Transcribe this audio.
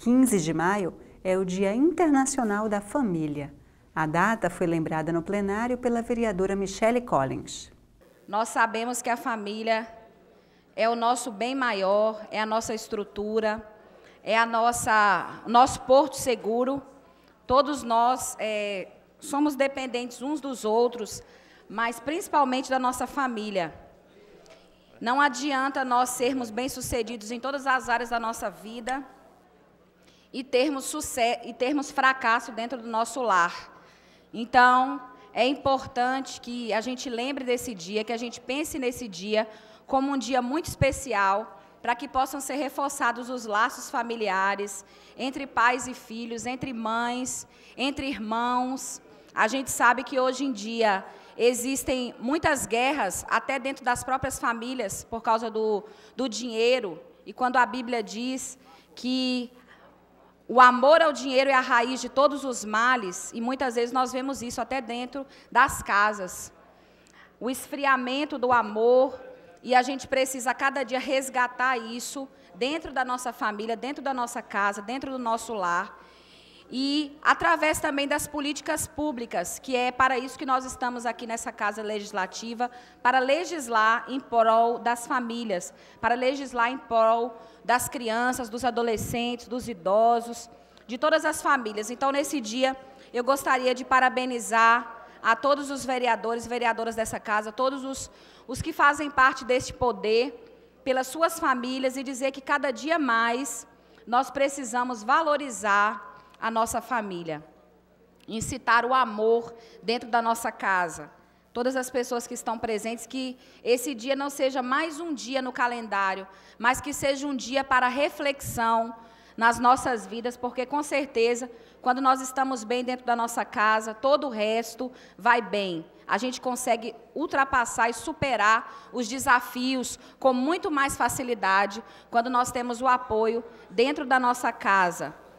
15 de maio é o Dia Internacional da Família. A data foi lembrada no plenário pela vereadora Michele Collins. Nós sabemos que a família é o nosso bem maior, é a nossa estrutura, é a nossa nosso porto seguro. Todos nós é, somos dependentes uns dos outros, mas principalmente da nossa família. Não adianta nós sermos bem-sucedidos em todas as áreas da nossa vida e termos, sucesso, e termos fracasso dentro do nosso lar. Então, é importante que a gente lembre desse dia, que a gente pense nesse dia como um dia muito especial, para que possam ser reforçados os laços familiares entre pais e filhos, entre mães, entre irmãos. A gente sabe que hoje em dia existem muitas guerras, até dentro das próprias famílias, por causa do, do dinheiro. E quando a Bíblia diz que o amor ao dinheiro é a raiz de todos os males, e muitas vezes nós vemos isso até dentro das casas. O esfriamento do amor, e a gente precisa cada dia resgatar isso dentro da nossa família, dentro da nossa casa, dentro do nosso lar e através também das políticas públicas, que é para isso que nós estamos aqui nessa Casa Legislativa, para legislar em prol das famílias, para legislar em prol das crianças, dos adolescentes, dos idosos, de todas as famílias. Então, nesse dia, eu gostaria de parabenizar a todos os vereadores e vereadoras dessa casa, todos os, os que fazem parte deste poder, pelas suas famílias, e dizer que cada dia mais nós precisamos valorizar a nossa família, incitar o amor dentro da nossa casa. Todas as pessoas que estão presentes, que esse dia não seja mais um dia no calendário, mas que seja um dia para reflexão nas nossas vidas, porque com certeza, quando nós estamos bem dentro da nossa casa, todo o resto vai bem. A gente consegue ultrapassar e superar os desafios com muito mais facilidade quando nós temos o apoio dentro da nossa casa.